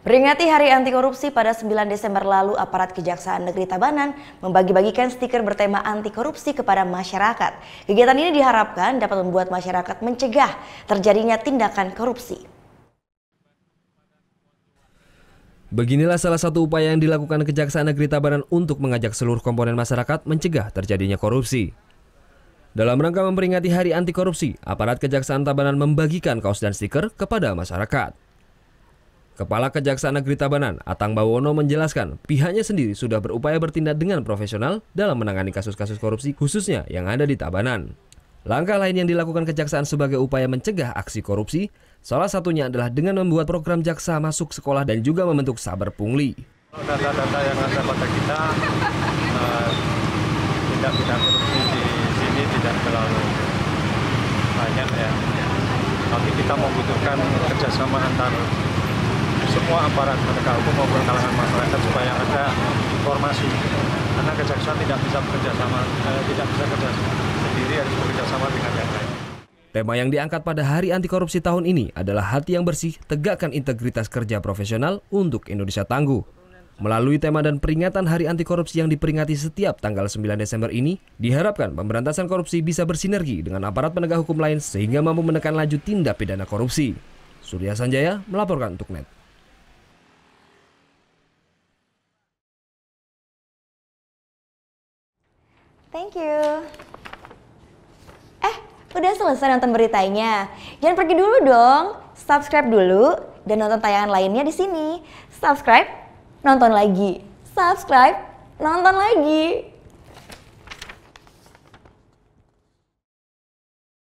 Peringati Hari Anti Korupsi pada 9 Desember lalu, aparat Kejaksaan Negeri Tabanan membagi-bagikan stiker bertema anti korupsi kepada masyarakat. Kegiatan ini diharapkan dapat membuat masyarakat mencegah terjadinya tindakan korupsi. Beginilah salah satu upaya yang dilakukan Kejaksaan Negeri Tabanan untuk mengajak seluruh komponen masyarakat mencegah terjadinya korupsi. Dalam rangka memperingati Hari Anti Korupsi, aparat Kejaksaan Tabanan membagikan kaos dan stiker kepada masyarakat. Kepala Kejaksaan Negeri Tabanan, Atang Bawono menjelaskan, pihaknya sendiri sudah berupaya bertindak dengan profesional dalam menangani kasus-kasus korupsi khususnya yang ada di Tabanan. Langkah lain yang dilakukan Kejaksaan sebagai upaya mencegah aksi korupsi, salah satunya adalah dengan membuat program jaksa masuk sekolah dan juga membentuk saber pungli. Data-data yang ada pada kita, tidak eh, korupsi di sini tidak terlalu banyak ya. Tapi kita membutuhkan kerjasama antar semua aparat penegak hukum maupun kalangan masyarakat supaya ada informasi karena kejaksaan tidak bisa bekerja sama eh, tidak bisa kerja sendiri harus bekerja sama dengan yang lain. Tema yang diangkat pada Hari Anti Korupsi tahun ini adalah hati yang bersih, tegakkan integritas kerja profesional untuk Indonesia tangguh. Melalui tema dan peringatan Hari Anti Korupsi yang diperingati setiap tanggal 9 Desember ini, diharapkan pemberantasan korupsi bisa bersinergi dengan aparat penegak hukum lain sehingga mampu menekan laju tindak pidana korupsi. Surya Sanjaya melaporkan untuk NET. Thank you. Eh, udah selesai nonton beritanya. Jangan pergi dulu dong. Subscribe dulu dan nonton tayangan lainnya di sini. Subscribe, nonton lagi. Subscribe, nonton lagi.